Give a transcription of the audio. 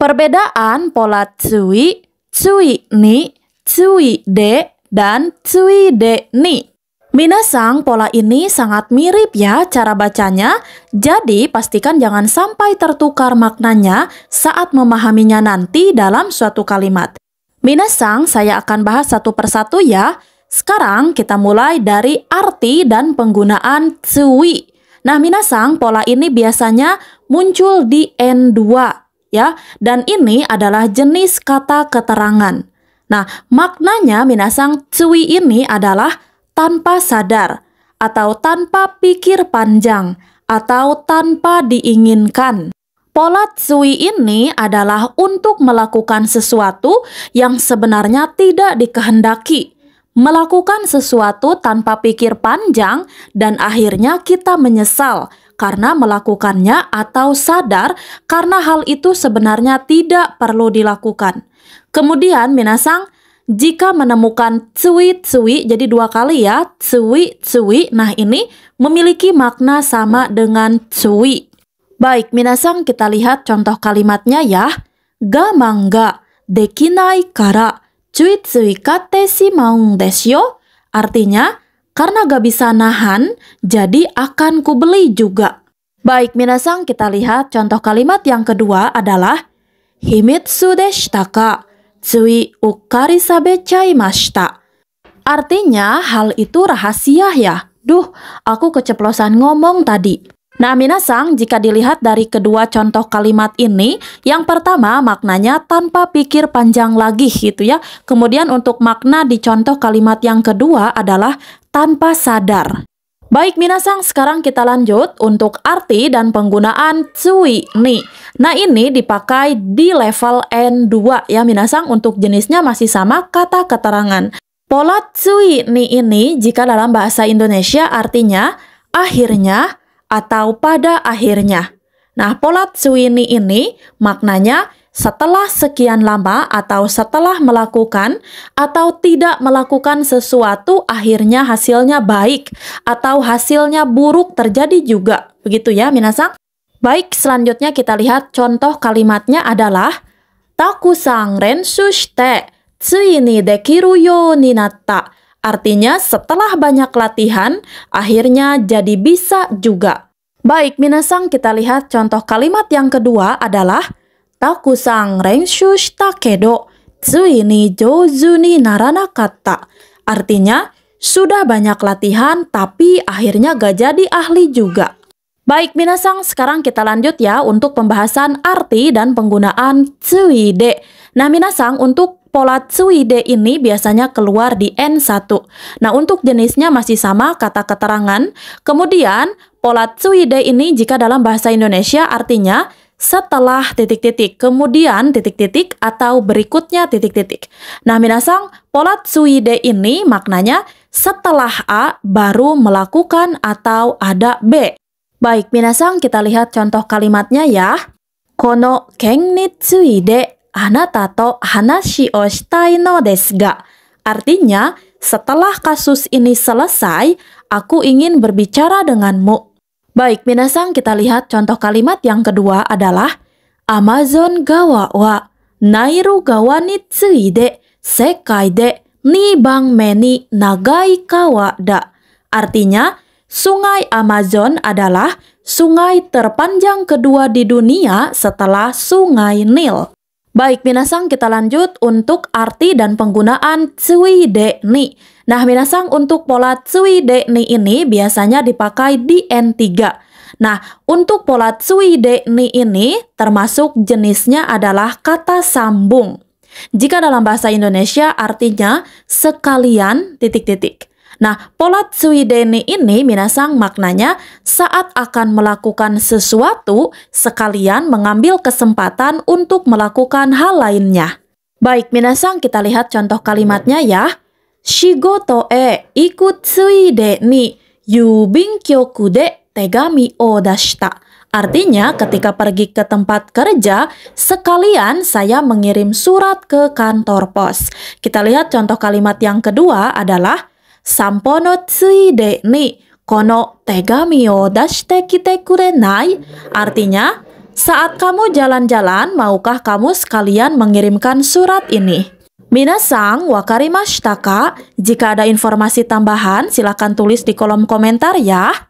Perbedaan pola cui, cui ni, cui de, dan cui de ni. Minasang, pola ini sangat mirip ya cara bacanya, jadi pastikan jangan sampai tertukar maknanya saat memahaminya nanti dalam suatu kalimat. Minasang, saya akan bahas satu persatu ya. Sekarang kita mulai dari arti dan penggunaan cui. Nah, minasang, pola ini biasanya muncul di N2 ya. Dan ini adalah jenis kata keterangan. Nah, maknanya minasang cui ini adalah tanpa sadar atau tanpa pikir panjang atau tanpa diinginkan. Pola tsui ini adalah untuk melakukan sesuatu yang sebenarnya tidak dikehendaki. Melakukan sesuatu tanpa pikir panjang dan akhirnya kita menyesal karena melakukannya atau sadar karena hal itu sebenarnya tidak perlu dilakukan. Kemudian minasang jika menemukan tsui-tsui, jadi dua kali ya, tsui-tsui, nah ini memiliki makna sama dengan tsui. Baik, minasang kita lihat contoh kalimatnya ya. Ga mangga dekinai kara tsui-tsui kate si maung desyo. Artinya, karena gak bisa nahan, jadi akan kubeli juga. Baik Minasang, kita lihat contoh kalimat yang kedua adalah Himitsu deshita ka, tsui ukarisabe chaimashita. Artinya, hal itu rahasia ya. Duh, aku keceplosan ngomong tadi. Nah, Minasang, jika dilihat dari kedua contoh kalimat ini, yang pertama maknanya tanpa pikir panjang lagi gitu ya. Kemudian untuk makna di contoh kalimat yang kedua adalah tanpa sadar. Baik Minasang, sekarang kita lanjut untuk arti dan penggunaan cui ni. Nah ini dipakai di level N2 ya Minasang untuk jenisnya masih sama kata keterangan. Pola cui ni ini jika dalam bahasa Indonesia artinya akhirnya, atau pada akhirnya. Nah, pola Tsuini ini maknanya setelah sekian lama atau setelah melakukan atau tidak melakukan sesuatu akhirnya hasilnya baik atau hasilnya buruk terjadi juga. Begitu ya, Minasang? Baik, selanjutnya kita lihat contoh kalimatnya adalah takusang sang renshu shite tsui dekiru yo ni Artinya setelah banyak latihan, akhirnya jadi bisa juga. Baik Minasang, kita lihat contoh kalimat yang kedua adalah Takusang rengshu shita kedo, tsui ni jozu ni narana kata. Artinya, sudah banyak latihan tapi akhirnya gak jadi ahli juga. Baik Minasang, sekarang kita lanjut ya untuk pembahasan arti dan penggunaan de. Nah Minasang, untuk pola D ini biasanya keluar di N1. Nah, untuk jenisnya masih sama kata keterangan. Kemudian, pola D ini jika dalam bahasa Indonesia artinya setelah titik-titik, kemudian titik-titik atau berikutnya titik-titik. Nah, minasang, pola tsuide ini maknanya setelah A baru melakukan atau ada B. Baik, minasang kita lihat contoh kalimatnya ya. Kono keng ni tsuide anata to hanashi o shitai no desu ga. Artinya, setelah kasus ini selesai, aku ingin berbicara denganmu. Baik, Minasang, kita lihat contoh kalimat yang kedua adalah Amazon gawa wa nairu gawa ni tsui de sekai de ni bang meni nagai kawa da. Artinya, sungai Amazon adalah sungai terpanjang kedua di dunia setelah sungai Nil. Baik, Minasang kita lanjut untuk arti dan penggunaan tsui de ni. Nah, Minasang untuk pola tsui de ni ini biasanya dipakai di N3. Nah, untuk pola tsui de ni ini termasuk jenisnya adalah kata sambung. Jika dalam bahasa Indonesia artinya sekalian titik-titik. Nah, pola tsuideni ini minasang maknanya saat akan melakukan sesuatu sekalian mengambil kesempatan untuk melakukan hal lainnya. Baik, minasang kita lihat contoh kalimatnya ya. Shigoto e ikutsuideni tsuideni de tegami o dashita. Artinya ketika pergi ke tempat kerja, sekalian saya mengirim surat ke kantor pos. Kita lihat contoh kalimat yang kedua adalah no tsui de ni kono tegami o dashite kite nai? Artinya, saat kamu jalan-jalan, maukah kamu sekalian mengirimkan surat ini? Minasang wakarimashitaka, jika ada informasi tambahan silahkan tulis di kolom komentar ya.